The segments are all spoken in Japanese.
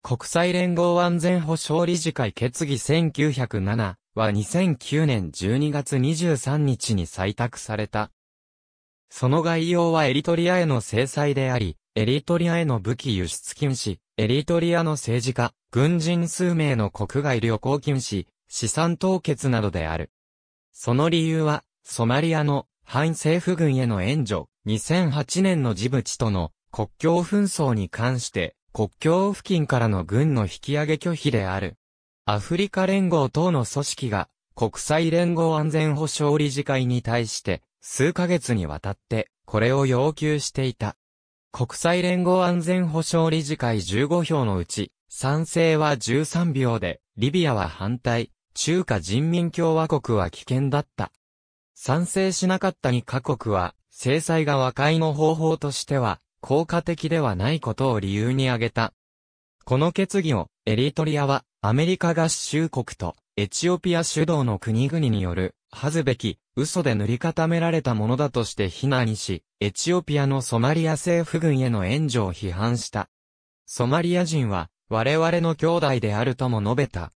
国際連合安全保障理事会決議1907は2009年12月23日に採択された。その概要はエリトリアへの制裁であり、エリトリアへの武器輸出禁止、エリトリアの政治家、軍人数名の国外旅行禁止、資産凍結などである。その理由は、ソマリアの反政府軍への援助、2008年のジブチとの国境紛争に関して、国境付近からの軍の引き上げ拒否である。アフリカ連合等の組織が、国際連合安全保障理事会に対して、数ヶ月にわたって、これを要求していた。国際連合安全保障理事会15票のうち、賛成は13秒で、リビアは反対、中華人民共和国は危険だった。賛成しなかった2カ国は、制裁が和解の方法としては、効果的ではないことを理由に挙げた。この決議を、エリトリアは、アメリカ合衆国と、エチオピア主導の国々による、恥ずべき、嘘で塗り固められたものだとして非難し、エチオピアのソマリア政府軍への援助を批判した。ソマリア人は、我々の兄弟であるとも述べた。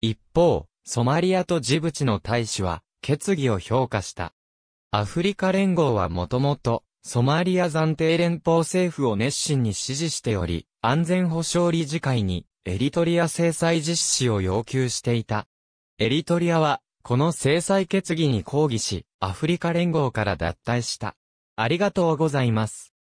一方、ソマリアとジブチの大使は、決議を評価した。アフリカ連合はもともと、ソマリア暫定連邦政府を熱心に支持しており、安全保障理事会にエリトリア制裁実施を要求していた。エリトリアは、この制裁決議に抗議し、アフリカ連合から脱退した。ありがとうございます。